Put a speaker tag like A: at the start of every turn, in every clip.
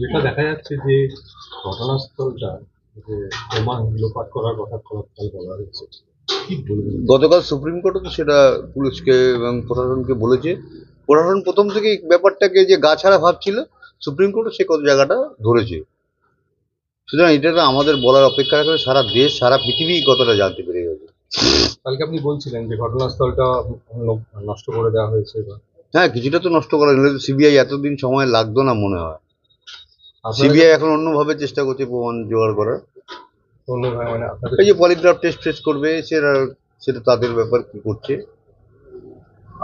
A: যেটা দেখা যাচ্ছে যে ঘটনাস্থলটা যে প্রমাণ লোপাট করার কথা খবরকাল বলা হয়েছে
B: গতকাল সুপ্রিম কোর্টও তো সেটা পুলিশকে এবং প্রশাসনকে বলেছে প্রশাসন প্রথম থেকে ব্যাপারটাকে যে গা ছাড়া ভাবছিল সুপ্রিম কোর্টও সে কত জায়গাটা ধরেছে সুতরাং এটা তো আমাদের বলার অপেক্ষা রাখলে সারা দেশ সারা পৃথিবী কতটা জানতে পেরে গেছে
A: কালকে আপনি বলছিলেন যে ঘটনাস্থলটা নষ্ট করে দেওয়া হয়েছে
B: হ্যাঁ কিছুটা তো নষ্ট করা নিলে সিবিআই এতদিন সময় লাগতো না মনে হয় সিবিআই এখন অন্যভাবে চেষ্টা করছে প্রমাণ জোগাড় করার
A: মানে এই যে পলিগ্রাফ
B: টেস্ট ফেস্ট করবে সেটা সেটা তাদের ব্যাপার কি করছে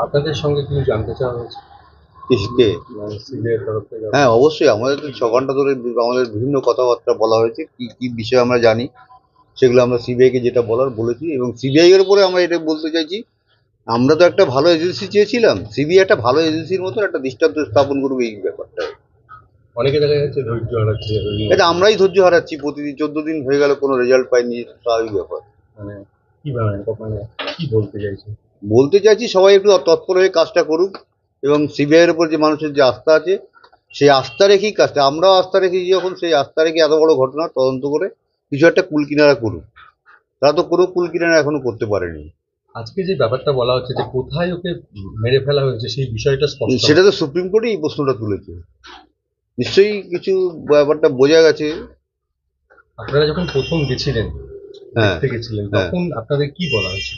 A: আপনাদের সঙ্গে কিছু জানতে চাওয়া মানে হ্যাঁ অবশ্যই
B: আমাদের তো ছ ঘন্টা ধরে আমাদের বিভিন্ন কথাবার্তা বলা হয়েছে কি কি বিষয় আমরা জানি সেগুলো আমরা সিবিআইকে যেটা বলার বলেছি এবং সিবিআই এর উপরে আমরা এটা বলতে চাইছি আমরা তো একটা ভালো এজেন্সি চেয়েছিলাম সিবি একটা ভালো এজেন্সির মতো একটা দৃষ্টান্ত স্থাপন করবে এই ব্যাপারটা
A: অনেকে দেখা যাচ্ছে ধৈর্য হারাচ্ছে এটা আমরাই
B: ধৈর্য হারাচ্ছি প্রতিদিন চোদ্দ দিন হয়ে গেল কোনো রেজাল্ট পাইনি স্বাভাবিক ব্যাপার
A: মানে মানে বলতে চাইছি বলতে
B: চাইছি সবাই একটু তৎপর হয়ে কাজটা করুক এবং সিবিআইয়ের উপর যে মানুষের যে আস্থা আছে সেই আস্থা রেখেই কাজটা আমরাও আস্থা রেখেছি যখন সেই আস্থা রেখে এত বড় ঘটনা তদন্ত করে কিছু একটা কুলকিনারা করুক তারা তো কোনো কুলকিনারা এখনো করতে পারেনি
A: আজকে যে ব্যাপারটা বলা হচ্ছে যে কোথায় ওকে মেরে ফেলা হয়েছে সেই বিষয়টা
B: সেটা তো সুপ্রিম কোর্টে এই প্রশ্নটা তুলেছে নিশ্চয়ই কিছু ব্যাপারটা বোঝা গেছে
A: আপনারা যখন প্রথম গেছিলেন হ্যাঁ। হ্যাঁ। তখন আপনাদের কি বলা হয়েছে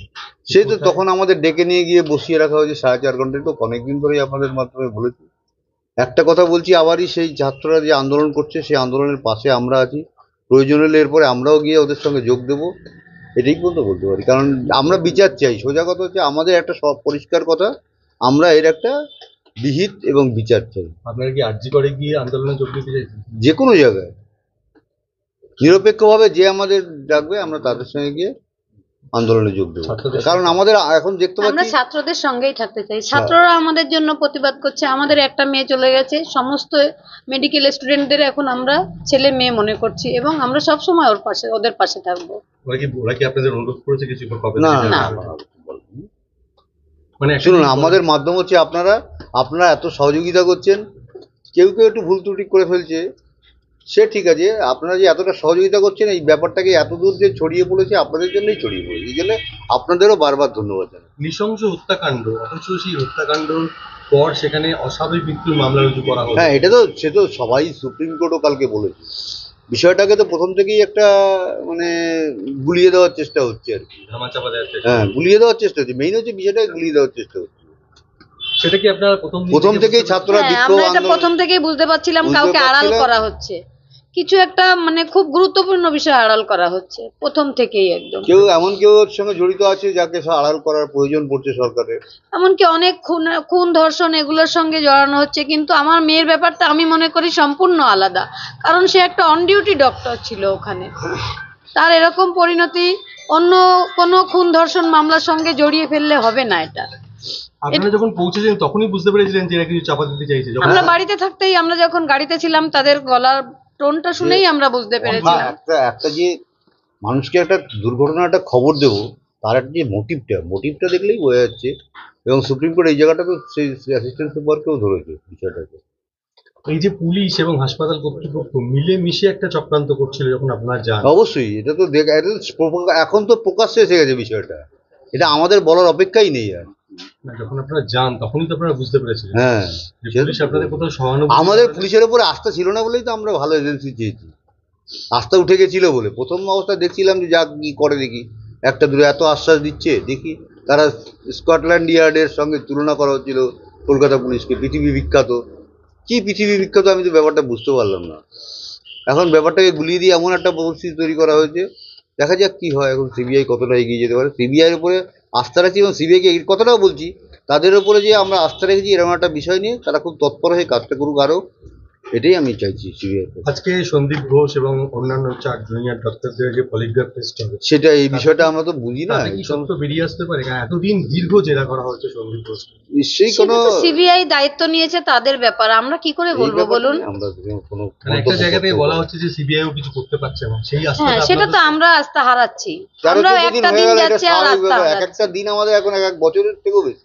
B: সে তো তখন আমাদের ডেকে নিয়ে গিয়ে বসিয়ে রাখা হয়েছে সাড়ে চার ঘন্টায় তো অনেকদিন ধরেই আপনাদের মাধ্যমে বলেছি একটা কথা বলছি আবারই সেই ছাত্ররা যে আন্দোলন করছে সেই আন্দোলনের পাশে আমরা আছি প্রয়োজন হলে এরপরে আমরাও গিয়ে ওদের সঙ্গে যোগ দেবো এটাই বলতে বলতে পারি কারণ আমরা বিচার চাই সোজা কথা হচ্ছে আমাদের একটা সব পরিষ্কার কথা আমরা এর একটা বিহিত এবং বিচার চাই
A: আপনারা কি আর্জি করে গিয়ে আন্দোলনে যোগ দিতে
B: যে কোনো জায়গায় নিরপেক্ষভাবে যে আমাদের ডাকবে আমরা তাদের সঙ্গে গিয়ে আন্দোলনে যোগ দেবো কারণ আমাদের এখন দেখতে পাচ্ছি আমরা
C: ছাত্রদের সঙ্গেই থাকতে চাই ছাত্ররা হ্যাঁ। আমাদের জন্য প্রতিবাদ করছে আমাদের একটা মেয়ে চলে গেছে সমস্ত মেডিকেল স্টুডেন্টদের এখন আমরা ছেলে মেয়ে মনে করছি এবং আমরা সব সময় ওর পাশে ওদের পাশে থাকবো
A: ওরা কি ওরা কি আপনাদের অনুরোধ করেছে কিছু না না
B: মানে শুনুন আমাদের মাধ্যম হচ্ছে আপনারা আপনারা এত সহযোগিতা করছেন কেউ কেউ একটু ভুল ত্রুটি করে ফেলছে সে ঠিক আছে আপনারা যে এতটা সহযোগিতা করছেন এই ব্যাপারটাকে এতদূর যে ছড়িয়ে পড়েছে আপনাদের জন্যই ছড়িয়ে পড়েছে এই জন্য আপনাদেরও বারবার ধন্যবাদ জানাই
A: নৃশংস হত্যাকাণ্ড অথচ সেই হত্যাকাণ্ড পর সেখানে অস্বাভাবিক মৃত্যুর মামলা রুজু করা হয় হ্যাঁ এটা তো
B: সে তো সবাই সুপ্রিম কোর্টও কালকে বলেছে বিষয়টাকে তো প্রথম থেকেই একটা মানে গুলিয়ে দেওয়ার চেষ্টা হচ্ছে আর কি হ্যাঁ গুলিয়ে দেওয়ার চেষ্টা হচ্ছে মেইন হচ্ছে বিষয়টাকে গুলিয়ে দেওয়ার চেষ্টা হচ্ছে সেটা কি আপনারা প্রথম প্রথম থেকেই ছাত্ররা হ্যাঁ, বিক্ষোভ প্রথম
C: থেকেই বুঝতে পারছিলাম কাউকে আড়াল করা হচ্ছে কিছু একটা মানে খুব গুরুত্বপূর্ণ বিষয় আড়াল করা হচ্ছে প্রথম থেকেই একদম
B: কেউ এমন কেউ ওর সঙ্গে জড়িত আছে যাকে আড়াল করার প্রয়োজন পড়ছে সরকারের
C: এমনকি অনেক খুন খুন ধর্ষণ এগুলোর সঙ্গে জড়ানো হচ্ছে কিন্তু আমার মেয়ের ব্যাপারটা আমি মনে করি সম্পূর্ণ আলাদা কারণ সে একটা অন ডিউটি ডক্টর ছিল ওখানে তার এরকম পরিণতি অন্য কোনো খুন ধর্ষণ মামলার সঙ্গে জড়িয়ে ফেললে হবে না এটা
A: আপনারা যখন তখনই বুঝতে পেরেছিলেন যে এরা কিছু চাপা দিতে চাইছে আমরা
C: বাড়িতে থাকতেই আমরা যখন গাড়িতে ছিলাম তাদের গলার টোনটা শুনেই আমরা বুঝতে পেরেছিলাম
B: একটা একটা যে মানুষকে একটা দুর্ঘটনা একটা খবর দেব তার একটা যে মোটিভটা মোটিভটা দেখলেই বোঝা যাচ্ছে এবং সুপ্রিম কোর্ট এই জায়গাটা তো সেই অ্যাসিস্ট্যান্ট সুপারকেও ধরেছে বিষয়টাকে
A: এই যে পুলিশ এবং হাসপাতাল কর্তৃপক্ষ মিলে মিশে একটা চক্রান্ত করছিল যখন আপনার যান অবশ্যই
B: এটা তো দেখ এখন তো প্রকাশ্যে এসে গেছে বিষয়টা এটা আমাদের বলার অপেক্ষাই নেই আর
A: যখন আপনারা যান তখনই তো আপনারা বুঝতে পেরেছিলেন হ্যাঁ পুলিশ আপনাদের কোথাও সহানুভূতি আমাদের পুলিশের
B: উপরে আস্থা ছিল না বলেই তো আমরা ভালো এজেন্সি চেয়েছি আস্থা উঠে গেছিল বলে প্রথম অবস্থায় দেখছিলাম যে যা কি করে দেখি একটা দূরে এত আশ্বাস দিচ্ছে দেখি তারা স্কটল্যান্ড ইয়ার্ডের সঙ্গে তুলনা করা হচ্ছিল কলকাতা পুলিশকে পৃথিবী বিখ্যাত কি পৃথিবী বিখ্যাত আমি তো ব্যাপারটা বুঝতে পারলাম না এখন ব্যাপারটাকে গুলিয়ে দিয়ে এমন একটা পরিস্থিতি তৈরি করা হয়েছে দেখা যাক কি হয় এখন সিবিআই কতটা এগিয়ে যেতে পারে সিবিআইয়ের উপরে আস্থা রাখছি এবং সিবিআইকে এর কথাটাও বলছি তাদের ওপরে যে আমরা আস্থা রেখেছি এরকম একটা বিষয় নিয়ে তারা খুব তৎপর হয়ে কাজটা করুক আরও এটাই আমি চাইছি
A: আজকে সন্দীপ ঘোষ এবং অন্যান্য চার জুনিয়র ডক্টরদের যে পলিগ্রাফ টেস্ট হবে সেটা এই বিষয়টা আমরা তো বুঝি না সত্য বেরিয়ে আসতে পারে এতদিন দীর্ঘ জেরা করা হচ্ছে সন্দীপ ঘোষ নিশ্চয়ই
C: সিবিআই দায়িত্ব নিয়েছে তাদের ব্যাপার আমরা কি করে বলবো বলুন
A: আমরা কোনো একটা জায়গা থেকে বলা হচ্ছে যে সিবিআইও কিছু করতে পারছে না সেই হ্যাঁ সেটা তো
C: আমরা আস্থা হারাচ্ছি আমরা একটা দিন যাচ্ছে আর হারাচ্ছি এক
B: একটা দিন আমাদের এখন এক এক বছরের থেকেও বেশি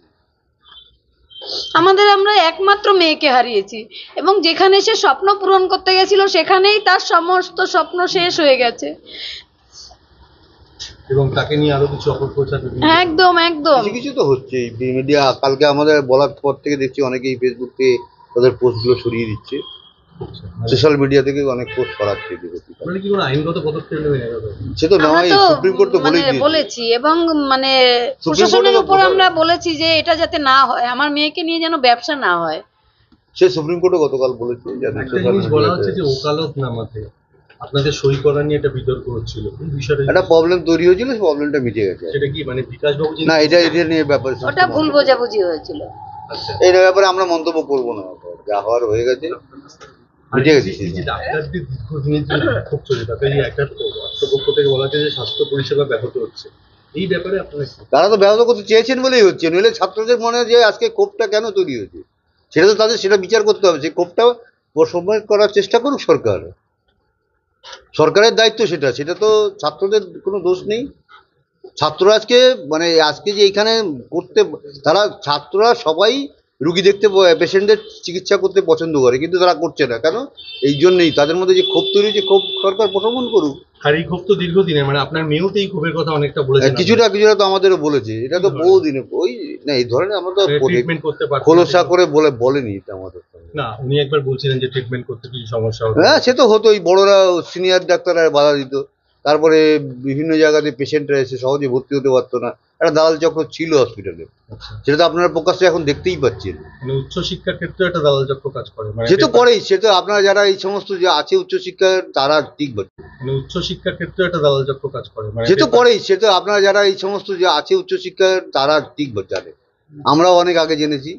C: আমাদের আমরা একমাত্র মেয়েকে হারিয়েছি এবং যেখানে সে স্বপ্ন পূরণ করতে গেছিল সেখানেই তার সমস্ত স্বপ্ন শেষ হয়ে গেছে
A: এবং তাকে নিয়ে আরো কিছু অপপ্রচার
C: একদম একদম
B: কিছু তো হচ্ছে মিডিয়া কালকে আমাদের বলার পর থেকে দেখছি অনেকেই ফেসবুকে তাদের পোস্টগুলো ছড়িয়ে দিচ্ছে সোশ্যাল মিডিয়া থেকে অনেক পোস্ট করাচ্ছে
A: মানে আইনগত পদক্ষেপ সে তো নেওয়াই সুপ্রিম কোর্ট তো মানে
C: বলেছি এবং মানে প্রশাসনের উপর আমরা বলেছি যে এটা যাতে না হয় আমার মেয়েকে নিয়ে যেন ব্যবসা না
B: হয় সে সুপ্রিম কোর্টও গতকাল বলেছে যে বলা হচ্ছে যে
A: ওকালত নামাতে আপনাদের সই করা নিয়ে একটা বিতর্ক হচ্ছিল বিষয়টা একটা প্রবলেম
B: তৈরি হয়েছিল সেই প্রবলেমটা মিটে গেছে সেটা
A: কি মানে বিকাশ বাবু
B: না এটা এটা নিয়ে ব্যাপার ওটা ভুল
C: বোঝাবুঝি হয়েছিল
B: আচ্ছা। এই ব্যাপারে আমরা মন্তব্য করব না যা হওয়ার হয়ে গেছে
A: স্বাস্থ্য পরিষেবা ব্যাহত হচ্ছে
B: তারা তো ব্যাহত করতে চেয়েছেন বলেই হচ্ছে নইলে ছাত্রদের মনে যে আজকে কোপটা কেন তৈরি হয়েছে সেটা তো তাদের সেটা বিচার করতে হবে যে কোপটা সময় করার চেষ্টা করুক সরকার সরকারের দায়িত্ব সেটা সেটা তো ছাত্রদের কোনো দোষ নেই ছাত্র আজকে মানে আজকে যে এখানে করতে তারা ছাত্ররা সবাই রুগী দেখতে পেশেন্টদের চিকিৎসা করতে পছন্দ করে কিন্তু তারা করছে না কেন এই জন্যই তাদের মধ্যে যে ক্ষোভ তৈরি হচ্ছে ক্ষোভ
A: সরকার প্রশমন করুক আর এই ক্ষোভ তো দীর্ঘদিনের মানে আপনার মেয়েও তো এই ক্ষোভের কথা অনেকটা বলে হ্যাঁ, কিছুটা
B: কিছুটা তো আমাদেরও বলেছে এটা তো হ্যাঁ। বহুদিনে ওই না এই ধরনের আমরা তো ট্রিটমেন্ট মানে করতে পারি খোলসা করে বলে বলেনি এটা আমাদের
A: না উনি একবার বলছিলেন যে ট্রিটমেন্ট করতে কিছু সমস্যা হ্যাঁ সে তো হতো ওই বড়রা
B: সিনিয়র ডাক্তাররা বাধা দিত তারপরে বিভিন্ন জায়গাতে পেশেন্টরা এসে সহজে ভর্তি হতে পারতো না একটা দালাল চক্র ছিল হসপিটালে আচ্ছা। সেটা তো আপনারা প্রকাশ্যে এখন দেখতেই পাচ্ছেন
A: মানে উচ্চশিক্ষার ক্ষেত্রে একটা দালাল চক্র কাজ করে মানে সে তো
B: করেই সে তো আপনারা যারা এই সমস্ত যে আছে উচ্চশিক্ষার তারা
A: ঠিক পাচ্ছেন মানে উচ্চশিক্ষার ক্ষেত্রে একটা দালাল চক্র কাজ করে সে তো
B: করেই সে তো আপনারা যারা এই সমস্ত যে আছে উচ্চশিক্ষার তারা ঠিক জানে আমরাও অনেক আগে জেনেছি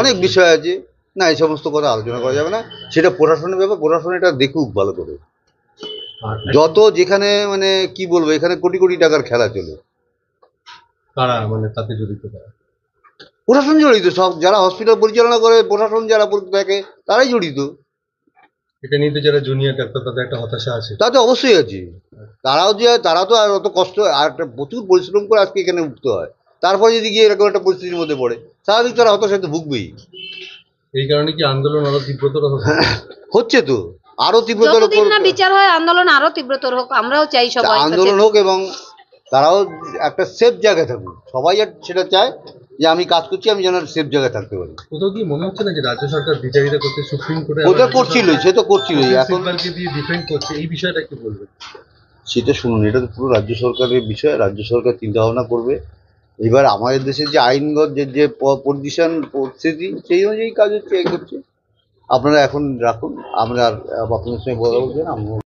B: অনেক বিষয় আছে না এই সমস্ত কথা আলোচনা করা যাবে না সেটা প্রশাসনের ব্যাপার প্রশাসন এটা দেখুক ভালো করে যত যেখানে মানে কি বলবো এখানে কোটি কোটি টাকার খেলা চলে
A: কারা মানে তাতে জড়িত তারা
B: প্রশাসন জড়িত সব যারা হসপিটাল পরিচালনা করে প্রশাসন যারা থাকে তারাই জড়িত
A: এটা নিয়ে তো যারা জুনিয়র ডাক্তার তাদের একটা হতাশা আছে তা
B: তো অবশ্যই আছে তারাও যে তারা তো আর অত কষ্ট আর একটা প্রচুর পরিশ্রম করে আজকে এখানে উঠতে হয় তারপরে যদি গিয়ে এরকম একটা পরিস্থিতির মধ্যে পড়ে স্বাভাবিক তারা হতাশাতে তো ভুগবেই
A: এই কারণে কি আন্দোলন আরো তীব্রতর হচ্ছে তো আরো তীব্রতর বিচার
C: হয় আন্দোলন আরো তীব্রতর হোক আমরাও চাই সবাই আন্দোলন
B: হোক এবং তারাও একটা সেফ জায়গায় থাকুক সবাই আর সেটা চায় যে আমি কাজ করছি আমি যেন সেফ জায়গায় থাকতে পারি
A: কোথাও কি মনে হচ্ছে না যে রাজ্য সরকার বিচারিতা করতে সুপ্রিম কোর্টে ওটা করছিল সে তো করছিল এখন দিয়ে ডিফেন্ড করছে এই বিষয়টা কি বলবে
B: সেটা শুনুন এটা তো পুরো রাজ্য সরকারের বিষয় রাজ্য সরকার চিন্তা ভাবনা করবে এবার আমাদের দেশের যে আইনগত যে যে পজিশন পরিস্থিতি সেই অনুযায়ী
A: কাজ হচ্ছে এই করছে আপনারা এখন রাখুন আমরা আপনাদের সঙ্গে কথা বলছেন আমরা